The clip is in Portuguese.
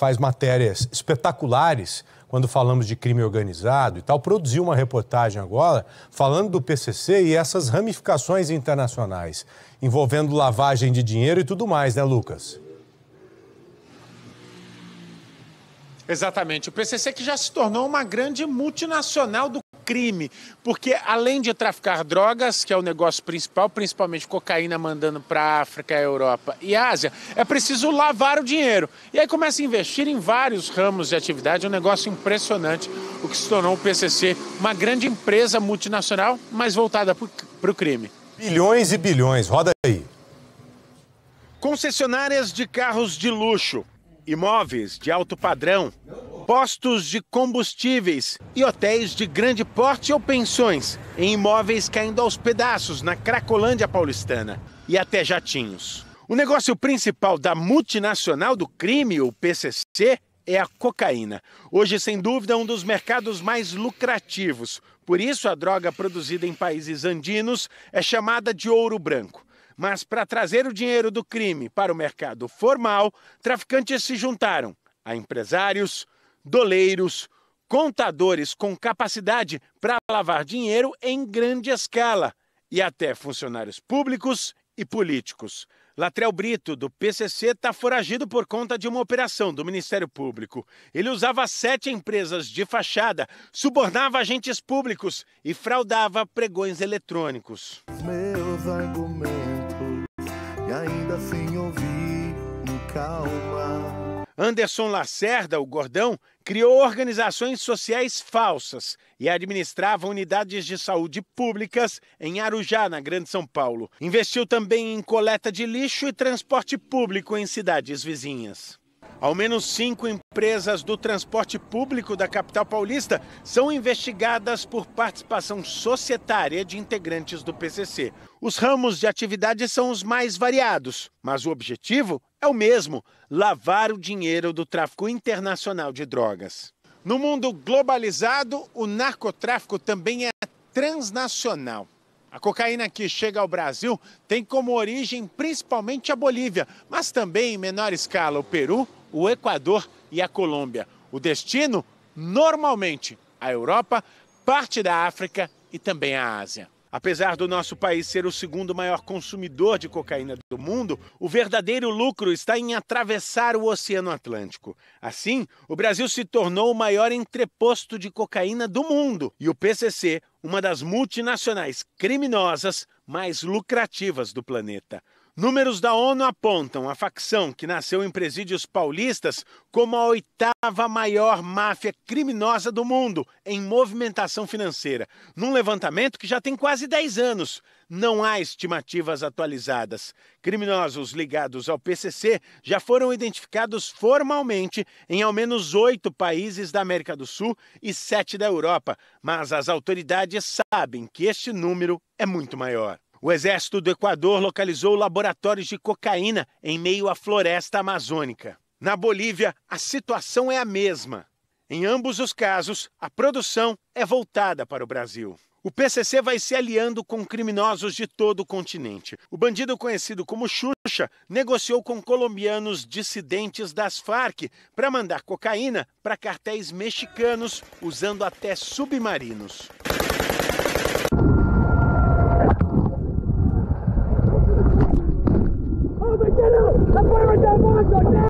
faz matérias espetaculares quando falamos de crime organizado e tal, produziu uma reportagem agora falando do PCC e essas ramificações internacionais envolvendo lavagem de dinheiro e tudo mais, né, Lucas? Exatamente. O PCC que já se tornou uma grande multinacional do crime, porque além de traficar drogas, que é o negócio principal, principalmente cocaína mandando para a África, a Europa e a Ásia, é preciso lavar o dinheiro. E aí começa a investir em vários ramos de atividade, é um negócio impressionante, o que se tornou o PCC uma grande empresa multinacional, mas voltada para o crime. Bilhões e bilhões, roda aí. Concessionárias de carros de luxo, imóveis de alto padrão, postos de combustíveis e hotéis de grande porte ou pensões, em imóveis caindo aos pedaços na Cracolândia paulistana e até jatinhos. O negócio principal da multinacional do crime, o PCC, é a cocaína. Hoje, sem dúvida, um dos mercados mais lucrativos. Por isso, a droga produzida em países andinos é chamada de ouro branco. Mas para trazer o dinheiro do crime para o mercado formal, traficantes se juntaram a empresários, doleiros, contadores com capacidade para lavar dinheiro em grande escala e até funcionários públicos e políticos. Latrell Brito, do PCC, está foragido por conta de uma operação do Ministério Público. Ele usava sete empresas de fachada, subornava agentes públicos e fraudava pregões eletrônicos. Meus argumentos, e ainda sem assim ouvir calma. Anderson Lacerda, o gordão, criou organizações sociais falsas e administrava unidades de saúde públicas em Arujá, na Grande São Paulo. Investiu também em coleta de lixo e transporte público em cidades vizinhas. Ao menos cinco empresas do transporte público da capital paulista são investigadas por participação societária de integrantes do PCC. Os ramos de atividade são os mais variados, mas o objetivo é o mesmo: lavar o dinheiro do tráfico internacional de drogas. No mundo globalizado, o narcotráfico também é transnacional. A cocaína que chega ao Brasil tem como origem principalmente a Bolívia, mas também em menor escala o Peru, o Equador e a Colômbia. O destino, normalmente, a Europa, parte da África e também a Ásia. Apesar do nosso país ser o segundo maior consumidor de cocaína do mundo, o verdadeiro lucro está em atravessar o Oceano Atlântico. Assim, o Brasil se tornou o maior entreposto de cocaína do mundo e o PCC, uma das multinacionais criminosas mais lucrativas do planeta. Números da ONU apontam a facção que nasceu em presídios paulistas como a oitava maior máfia criminosa do mundo em movimentação financeira, num levantamento que já tem quase 10 anos. Não há estimativas atualizadas. Criminosos ligados ao PCC já foram identificados formalmente em ao menos oito países da América do Sul e sete da Europa, mas as autoridades sabem que este número é muito maior. O exército do Equador localizou laboratórios de cocaína em meio à floresta amazônica. Na Bolívia, a situação é a mesma. Em ambos os casos, a produção é voltada para o Brasil. O PCC vai se aliando com criminosos de todo o continente. O bandido conhecido como Xuxa negociou com colombianos dissidentes das Farc para mandar cocaína para cartéis mexicanos usando até submarinos.